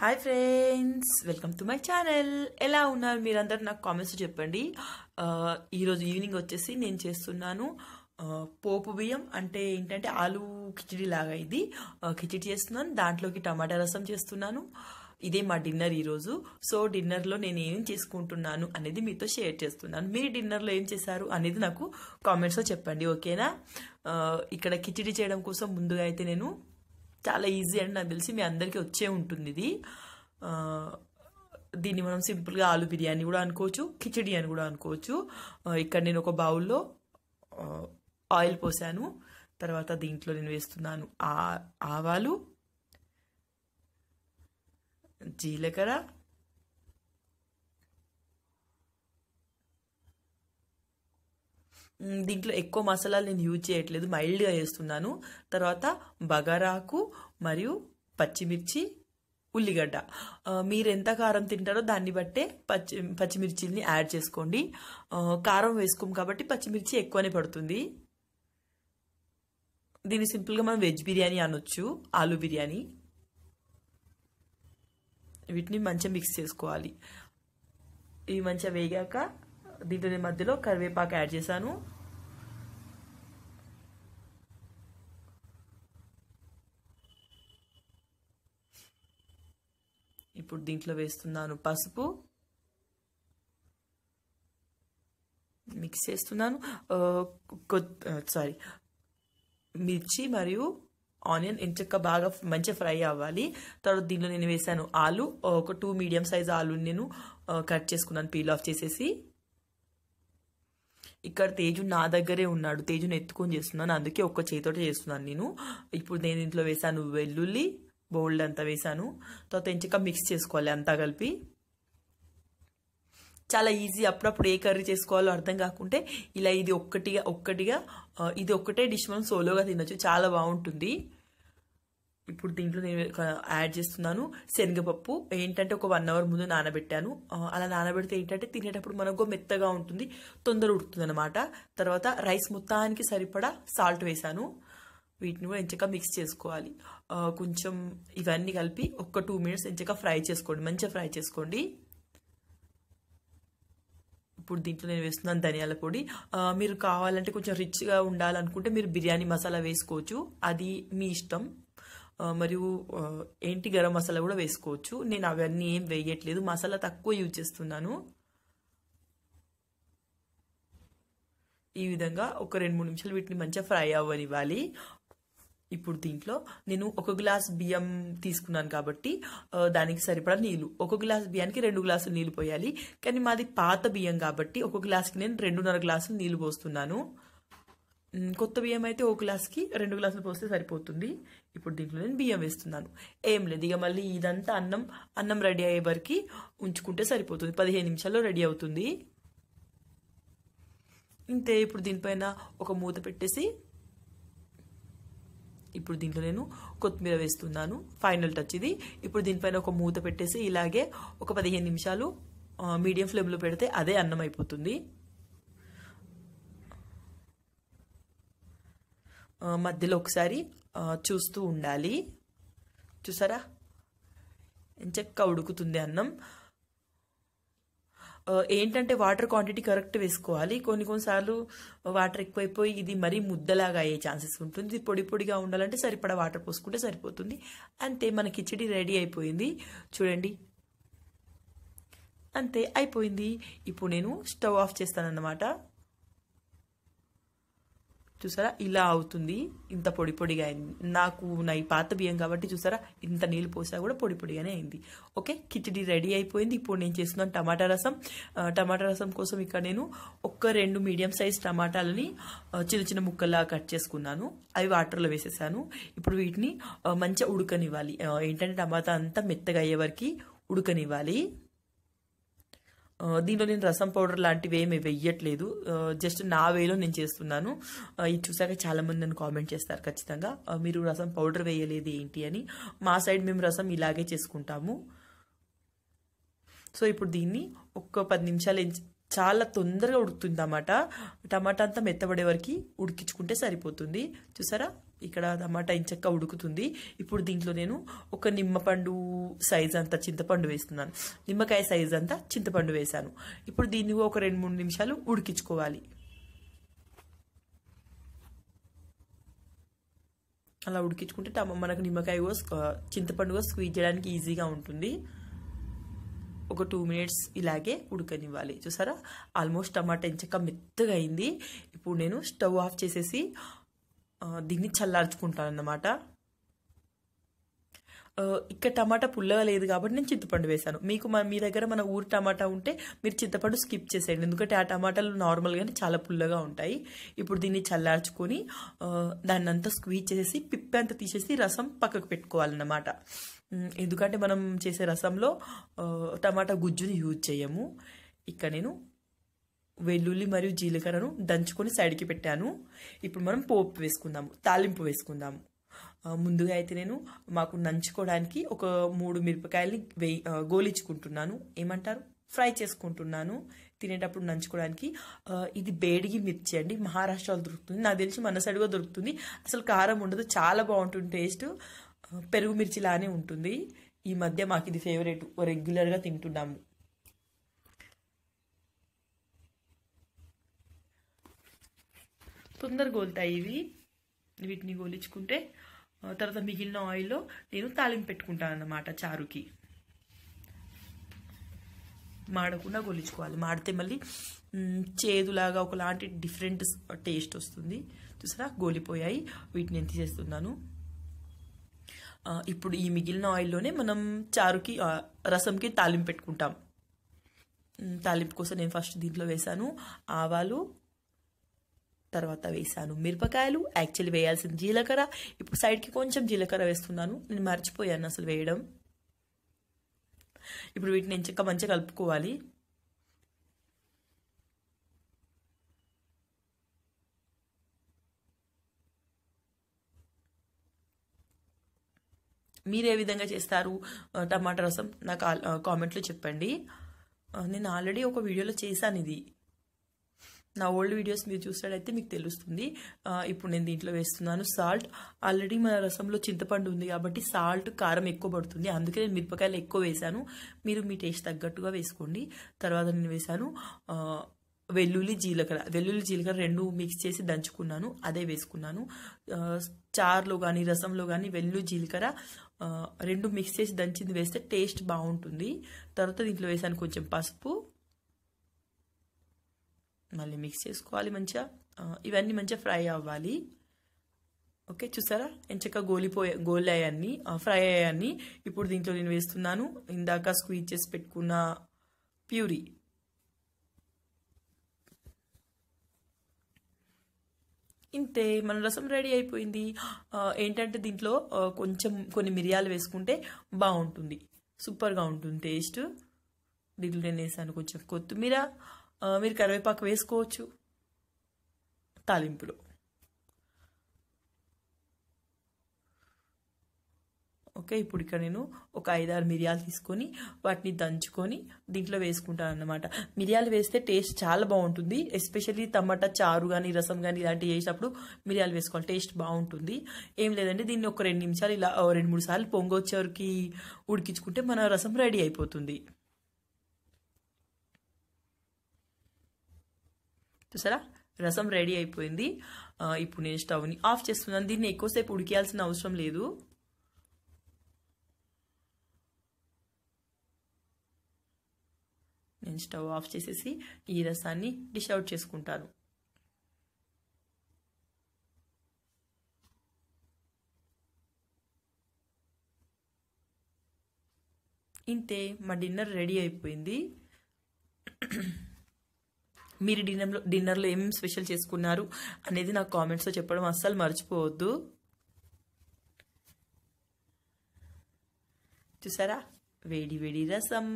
hi friends welcome to my channel ఎలా ఉన్నారు మీరందరూ నాకు కామెంట్స్ చెప్పండి ఈరోజు ఈవినింగ్ వచ్చేసి నేను చేస్తున్నాను పోపు బియ్యం అంటే ఏంటంటే ఆలు కిచిడి లాగా ఇది కిచిడి చేస్తున్నాను దాంట్లోకి టమాటా రసం చేస్తున్నాను ఇదే మా డిన్నర్ ఈరోజు సో డిన్నర్లో నేను ఏం చేసుకుంటున్నాను అనేది మీతో షేర్ చేస్తున్నాను మీరు డిన్నర్లో ఏం చేశారు అనేది నాకు కామెంట్స్లో చెప్పండి ఓకేనా ఇక్కడ కిచిడి చేయడం కోసం ముందుగా అయితే నేను చాలా ఈజీ అండ్ నాకు తెలిసి మీ అందరికీ వచ్చే ఉంటుంది ఇది దీన్ని మనం సింపుల్గా ఆలు బిర్యానీ కూడా అనుకోవచ్చు కిచడి అని కూడా అనుకోవచ్చు ఇక్కడ నేను ఒక బౌల్లో ఆయిల్ పోసాను తర్వాత దీంట్లో నేను వేస్తున్నాను ఆవాలు జీలకర్ర దీంట్లో ఎక్కువ మసాలాలు నేను యూజ్ చేయట్లేదు మైల్డ్గా చేస్తున్నాను తర్వాత బగారాకు మరియు పచ్చిమిర్చి ఉల్లిగడ్డ మీరు ఎంత కారం తింటారో దాన్ని బట్టే పచ్చి పచ్చిమిర్చిని యాడ్ చేసుకోండి కారం వేసుకోం కాబట్టి పచ్చిమిర్చి ఎక్కువనే పడుతుంది దీన్ని సింపుల్గా మనం వెజ్ బిర్యానీ అనొచ్చు ఆలు బిర్యానీ వీటిని మంచిగా మిక్స్ చేసుకోవాలి ఇవి మంచిగా వేగాక దీంట్లో మధ్యలో కరివేపాకు యాడ్ చేశాను ఇప్పుడు దీంట్లో వేస్తున్నాను పసుపు మిక్స్ చేస్తున్నాను సారీ మిర్చి మరియు ఆనియన్ ఇంచక్క బాగా మంచిగా ఫ్రై అవ్వాలి తర్వాత దీనిలో నేను వేసాను ఆలు ఒక టూ మీడియం సైజ్ ఆలు నేను కట్ చేసుకున్నాను పీల్ ఆఫ్ చేసేసి ఇక్కడ తేజు నా దగ్గరే ఉన్నాడు తేజును ఎత్తుకొని చేస్తున్నాను అందుకే ఒక్క చేతితో చేస్తున్నాను నేను ఇప్పుడు నేను ఇంట్లో వేసాను వెల్లుల్లి బౌల్డ్ అంతా వేసాను తర్వాత ఎంచక మిక్స్ చేసుకోవాలి అంతా కలిపి చాలా ఈజీ అప్పుడప్పుడు ఏ కర్రీ చేసుకోవాలో అర్థం కాకుంటే ఇలా ఇది ఒక్కటిగా ఒక్కటిగా ఇది ఒక్కటే డిష్ మనం సోలోగా తినొచ్చు చాలా బాగుంటుంది ఇప్పుడు దీంట్లో నేను యాడ్ చేస్తున్నాను శనగపప్పు ఏంటంటే ఒక వన్ అవర్ ముందు నానబెట్టాను అలా నానబెడితే ఏంటంటే తినేటప్పుడు మనకు మెత్తగా ఉంటుంది తొందర ఉడుతుంది అనమాట తర్వాత రైస్ మొత్తానికి సరిపడా సాల్ట్ వేశాను వీటిని కూడా ఎంచక మిక్స్ చేసుకోవాలి కొంచెం ఇవన్నీ కలిపి ఒక టూ మినిట్స్ ఎంచక ఫ్రై చేసుకోండి మంచిగా ఫ్రై చేసుకోండి ఇప్పుడు దీంట్లో నేను వేస్తున్నాను ధనియాల పొడి మీరు కావాలంటే కొంచెం రిచ్గా ఉండాలనుకుంటే మీరు బిర్యానీ మసాలా వేసుకోవచ్చు అది మీ ఇష్టం మరియు ఏంటి గరం మసాలా కూడా వేసుకోవచ్చు నేను అవన్నీ ఏం వేయట్లేదు మసాలా తక్కువ యూజ్ చేస్తున్నాను ఈ విధంగా ఒక రెండు మూడు నిమిషాలు వీటిని మంచిగా ఫ్రై అవ్వనివ్వాలి ఇప్పుడు దీంట్లో నేను ఒక గ్లాస్ బియ్యం తీసుకున్నాను కాబట్టి దానికి సరిపడా నీళ్లు ఒక గ్లాస్ బియ్యానికి రెండు గ్లాసులు నీళ్లు పోయాలి కానీ మాది పాత బియ్యం కాబట్టి ఒక గ్లాస్కి నేను రెండున్నర గ్లాసులు నీళ్లు పోస్తున్నాను కొత్త బియ్యం అయితే ఓ గ్లాస్కి రెండు గ్లాసులు పోస్తే సరిపోతుంది ఇప్పుడు దీంట్లో నేను బియ్యం వేస్తున్నాను ఏం లేదు ఇక మళ్ళీ ఇదంతా అన్నం అన్నం రెడీ అయ్యే వరకు ఉంచుకుంటే సరిపోతుంది పదిహేను నిమిషాల్లో రెడీ అవుతుంది ఇంతే ఇప్పుడు దీనిపైన ఒక మూత పెట్టేసి ఇప్పుడు దీంట్లో నేను కొత్తిమీర వేస్తున్నాను ఫైనల్ టచ్ ఇది ఇప్పుడు దీనిపైన ఒక మూత పెట్టేసి ఇలాగే ఒక పదిహేను నిమిషాలు మీడియం ఫ్లేమ్లో పెడితే అదే అన్నం అయిపోతుంది మధ్యలో ఒకసారి చూస్తూ ఉండాలి చూసారా ఎంచక్క ఉడుకుతుంది అన్నం ఏంటంటే వాటర్ క్వాంటిటీ కరెక్ట్ వేసుకోవాలి కొన్ని కొన్నిసార్లు వాటర్ ఎక్కువైపోయి ఇది మరీ ముద్దలాగా అయ్యే ఛాన్సెస్ ఉంటుంది పొడి పొడిగా ఉండాలంటే సరిపడా వాటర్ పోసుకుంటే సరిపోతుంది అంతే మన కిచడి రెడీ అయిపోయింది చూడండి అంతే అయిపోయింది ఇప్పుడు నేను స్టవ్ ఆఫ్ చేస్తాను అన్నమాట చూసారా ఇలా అవుతుంది ఇంత పొడి పొడిగా అయింది నాకు నా ఈ పాత బియ్యం కాబట్టి చూసారా ఇంత నీళ్ళు పోసా కూడా పొడి పొడిగానే అయింది ఓకే కిచడి రెడీ అయిపోయింది ఇప్పుడు నేను చేస్తున్నాను టమాటా రసం టమాటా రసం కోసం ఇక్కడ నేను ఒక్క రెండు మీడియం సైజ్ టమాటాలని చిన్న చిన్న ముక్కల్లా కట్ చేసుకున్నాను అవి వాటర్లో వేసేసాను ఇప్పుడు వీటిని మంచిగా ఉడకనివ్వాలి ఏంటంటే టమాటా అంతా మెత్తగా అయ్యే వరకు ఉడకనివ్వాలి దీనిలో నేను రసం పౌడర్ లాంటివి ఏమి వెయ్యట్లేదు జస్ట్ నా వేలో నేను చేస్తున్నాను ఇది చూసాక చాలా మంది నన్ను కామెంట్ చేస్తారు ఖచ్చితంగా మీరు రసం పౌడర్ వేయలేదు ఏంటి అని మా సైడ్ మేము రసం ఇలాగే చేసుకుంటాము సో ఇప్పుడు దీన్ని ఒక్క పది నిమిషాలు చాలా తొందరగా ఉడుకుతుంది అన్నమాట టమాటా అంతా మెత్తబడే వరకు ఉడికించుకుంటే సరిపోతుంది చూసారా ఇక్కడ టమాటా ఇంచక్క ఉడుకుతుంది ఇప్పుడు దీంట్లో నేను ఒక నిమ్మపండు సైజ్ అంతా చింతపండు వేస్తున్నాను నిమ్మకాయ సైజ్ అంతా చింతపండు వేశాను ఇప్పుడు దీన్ని ఒక రెండు మూడు నిమిషాలు ఉడికించుకోవాలి అలా ఉడికించుకుంటే మనకు నిమ్మకాయ చింతపండుగా స్క్వీజ్ చేయడానికి ఈజీగా ఉంటుంది ఒక టూ మినిట్స్ ఇలాగే ఉడకనివ్వాలి చూసారా ఆల్మోస్ట్ టమాటా ఎంచక మెత్తగా అయింది ఇప్పుడు నేను స్టవ్ ఆఫ్ చేసేసి దీన్ని చల్లార్చుకుంటాను అన్నమాట ఇక్కడ టమాటా పుల్లగా లేదు కాబట్టి నేను చింతపండు వేశాను మీకు మన మీ దగ్గర మన ఊరు టమాటా ఉంటే మీరు చింతపండు స్కిప్ చేసేయండి ఎందుకంటే ఆ టమాటాలు నార్మల్గానే చాలా పుల్లగా ఉంటాయి ఇప్పుడు దీన్ని చల్లార్చుకొని దాన్ని అంతా స్క్వీజ్ చేసేసి పిప్పి అంతా తీసేసి రసం పక్కకు పెట్టుకోవాలన్నమాట ఎందుకంటే మనం చేసే రసంలో టమాటా గుజ్జుని యూజ్ చేయము ఇక్కడ నేను వెల్లుల్లి మరియు జీలకర్రను దంచుకొని సైడ్కి పెట్టాను ఇప్పుడు మనం పోపు వేసుకుందాము తాలింపు వేసుకుందాము ముందుగా అయితే నేను మాకు నంచుకోవడానికి ఒక మూడు మిరపకాయల్ని వే గోలించుకుంటున్నాను ఏమంటారు ఫ్రై చేసుకుంటున్నాను తినేటప్పుడు నంచుకోవడానికి ఇది బేడిగి మిర్చి అండి మహారాష్ట్రలో దొరుకుతుంది నాకు తెలిసి మన సైడ్గా దొరుకుతుంది అసలు కారం ఉండదు చాలా బాగుంటుంది టేస్ట్ పెరుగు మిర్చిలానే ఉంటుంది ఈ మధ్య మాకు ఇది ఫేవరెట్ రెగ్యులర్గా తింటున్నాము తొందరగా గోలుతాయి ఇవి వీటిని గోలించుకుంటే తర్వాత మిగిలిన ఆయిల్లో నేను తాలింపు పెట్టుకుంటాను అన్నమాట చారుకి మాడకుండా గోలించుకోవాలి మాడితే మళ్ళీ చేదులాగా ఒకలాంటి డిఫరెంట్ టేస్ట్ వస్తుంది చూసారా గోలిపోయాయి వీటిని ఎంత చేస్తున్నాను ఇప్పుడు ఈ మిగిలిన ఆయిల్లోనే మనం చారుకి రసంకి తాలింపు పెట్టుకుంటాం తాలింపు కోసం నేను ఫస్ట్ దీంట్లో వేశాను ఆవాలు తర్వాత వేశాను మిరపకాయలు యాక్చువల్లీ వేయాల్సింది జీలకర్ర ఇప్పుడు సైడ్కి కొంచెం జీలకర్ర వేస్తున్నాను నేను మర్చిపోయాను అసలు వేయడం ఇప్పుడు వీటిని ఎంచక్క మంచిగా కలుపుకోవాలి మీరు ఏ విధంగా చేస్తారు టమాటా రసం నాకు కామెంట్లో చెప్పండి నేను ఆల్రెడీ ఒక వీడియోలో చేశాను ఇది నా ఓల్డ్ వీడియోస్ మీరు చూసినట్టయితే మీకు తెలుస్తుంది ఇప్పుడు నేను దీంట్లో వేస్తున్నాను సాల్ట్ ఆల్రెడీ మన రసంలో చింతపండు ఉంది కాబట్టి సాల్ట్ కారం ఎక్కువ పడుతుంది అందుకే నేను మిరపకాయలు ఎక్కువ వేశాను మీరు మీ టేస్ట్ తగ్గట్టుగా వేసుకోండి తర్వాత నేను వేశాను వెల్లుల్లి జీలకర్ర వెల్లుల్లి జీలకర్ర రెండు మిక్స్ చేసి దంచుకున్నాను అదే వేసుకున్నాను చార్లో కానీ రసంలో కానీ వెల్లు జీలకర్ర రెండు మిక్స్ చేసి దంచింది వేస్తే టేస్ట్ బాగుంటుంది తర్వాత దీంట్లో వేసాను కొంచెం పసుపు మళ్ళీ మిక్స్ చేసుకోవాలి మంచిగా ఇవన్నీ మంచిగా ఫ్రై అవ్వాలి ఓకే చూసారా ఎంచక్క గోలిపోయే గోలయ్యాన్ని ఫ్రై అయ్యాన్ని ఇప్పుడు దీంట్లో నేను వేస్తున్నాను ఇందాక స్క్వీజ్ చేసి పెట్టుకున్న ప్యూరీ ఇంతే మన రసం రెడీ అయిపోయింది ఏంటంటే దీంట్లో కొంచెం కొన్ని మిరియాలు వేసుకుంటే బాగుంటుంది సూపర్గా ఉంటుంది టేస్ట్ దీంట్లో నేను వేసాను కొంచెం కొత్తిమీర మీరు కరివేపాకు వేసుకోవచ్చు తాలింపులో ఓకే ఇప్పుడు ఇక్కడ నేను ఒక ఐదారు మిరియాలు తీసుకొని వాటిని దంచుకొని దీంట్లో వేసుకుంటాను అనమాట మిరియాలు వేస్తే టేస్ట్ చాలా బాగుంటుంది ఎస్పెషల్లీ టమాటా చారు కానీ రసం కానీ ఇలాంటివి చేసినప్పుడు మిరియాలు వేసుకోవాలి టేస్ట్ బాగుంటుంది ఏం లేదంటే దీన్ని ఒక రెండు నిమిషాలు ఇలా రెండు మూడు సార్లు పొంగొచ్చేవరకు ఉడికించుకుంటే మన రసం రెడీ అయిపోతుంది చూసారా రసం రెడీ అయిపోయింది ఇప్పుడు నేను స్టవ్ని ఆఫ్ చేస్తున్నాను దీన్ని ఎక్కువసేపు ఉడికేయాల్సిన అవసరం లేదు నేను స్టవ్ ఆఫ్ చేసేసి ఈ రసాన్ని డిష్ అవుట్ చేసుకుంటాను ఇంతే మా డిన్నర్ రెడీ అయిపోయింది మీరు డిన్నర్లో డిన్నర్లో ఏం స్పెషల్ చేసుకున్నారు అనేది నాకు కామెంట్స్లో చెప్పడం అస్సలు మర్చిపోవద్దు చూసారా వేడి వేడి రసం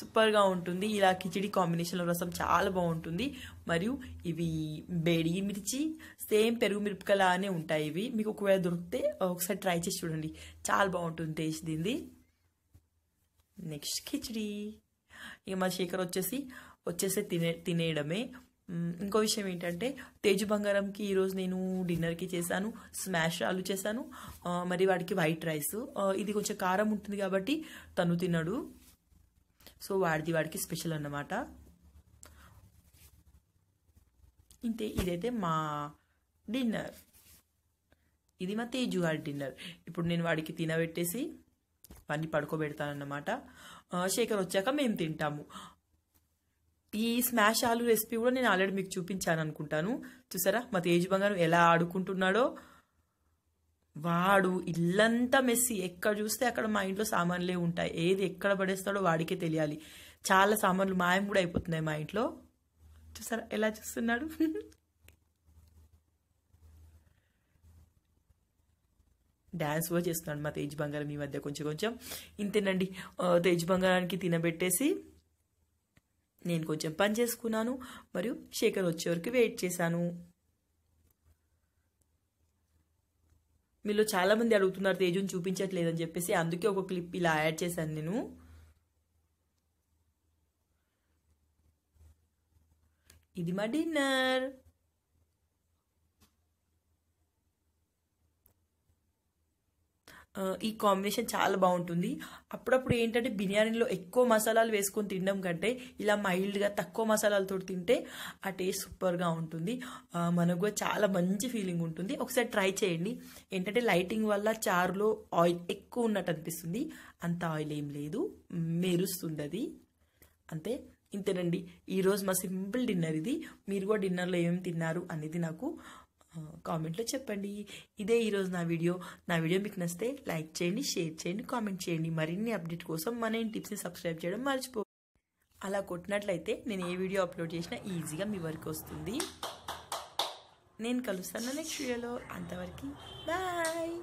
సూపర్గా ఉంటుంది ఇలా కిచిడి కాంబినేషన్లో రసం చాలా బాగుంటుంది మరియు ఇవి బేడి మిర్చి సేమ్ పెరుగు మిరపకలానే ఉంటాయి ఇవి మీకు ఒకవేళ దొరికితే ఒకసారి ట్రై చేసి చూడండి చాలా బాగుంటుంది టేస్ట్ దీన్ని నెక్స్ట్ కిచిడి ఇక మా శేఖర్ వచ్చేసి వచ్చేసి తినే తినేయడమే ఇంకో విషయం ఏంటంటే తేజు బంగారంకి ఈరోజు నేను డిన్నర్కి చేశాను స్మాష్ ఆలు చేశాను మరి వాడికి వైట్ రైస్ ఇది కొంచెం కారం ఉంటుంది కాబట్టి తను తినడు సో వాడిది వాడికి స్పెషల్ అన్నమాట ఇంతే ఇదైతే మా డిన్నర్ ఇది మా తేజు గారి డిన్నర్ ఇప్పుడు నేను వాడికి తినబెట్టేసి వాడిని పడుకోబెడతానన్నమాట శేఖర్ వచ్చాక మేము తింటాము ఈ స్మాష్ ఆలు రెసిపీ కూడా నేను ఆల్రెడీ మీకు చూపించాను అనుకుంటాను చూసారా మా తేజు బంగారం ఎలా ఆడుకుంటున్నాడో వాడు ఇల్లంతా మెస్సి ఎక్కడ చూస్తే అక్కడ మా ఇంట్లో సామాన్లే ఉంటాయి ఏది ఎక్కడ పడేస్తాడో వాడికే తెలియాలి చాలా సామాన్లు మాయం కూడా అయిపోతున్నాయి మా ఇంట్లో చూసారా ఎలా చూస్తున్నాడు డ్యాన్స్ కూడా చేస్తున్నాడు మా తేజ్ బంగారం ఈ మధ్య కొంచెం కొంచెం ఇంతేనండి తేజ్ బంగారానికి తినబెట్టేసి నేను కొంచెం పని చేసుకున్నాను మరియు శేఖర్ వచ్చే వరకు వెయిట్ చేశాను మీలో చాలా మంది అడుగుతున్నారు తేజుని చూపించట్లేదు అని చెప్పేసి అందుకే ఒక క్లిప్ ఇలా యాడ్ చేశాను నేను ఇది మా డిన్నర్ ఈ కాంబినేషన్ చాలా బాగుంటుంది అప్పుడప్పుడు ఏంటంటే బిర్యానీలో ఎక్కువ మసాలాలు వేసుకొని తినడం కంటే ఇలా మైల్డ్గా తక్కువ మసాలాలతో తింటే ఆ టేస్ట్ సూపర్గా ఉంటుంది మనకు కూడా చాలా మంచి ఫీలింగ్ ఉంటుంది ఒకసారి ట్రై చేయండి ఏంటంటే లైటింగ్ వల్ల చారులో ఆయిల్ ఎక్కువ ఉన్నట్టు అనిపిస్తుంది అంత ఆయిల్ ఏం లేదు మెరుస్తుంది అది అంతే ఇంతేనండి ఈరోజు మా సింపుల్ డిన్నర్ ఇది మీరు కూడా డిన్నర్లో ఏం తిన్నారు అనేది నాకు కామెంట్లో చెప్పండి ఇదే ఈరోజు నా వీడియో నా వీడియో మీకు నచ్చితే లైక్ చేయండి షేర్ చేయండి కామెంట్ చేయండి మరిన్ని అప్డేట్ కోసం మన ఇంటి టిప్స్ని సబ్స్క్రైబ్ చేయడం మర్చిపో అలా కొట్టినట్లయితే నేను ఏ వీడియో అప్లోడ్ చేసినా ఈజీగా మీ వరకు వస్తుంది నేను కలుస్తాను నెక్స్ట్ వీడియోలో అంతవరకు బాయ్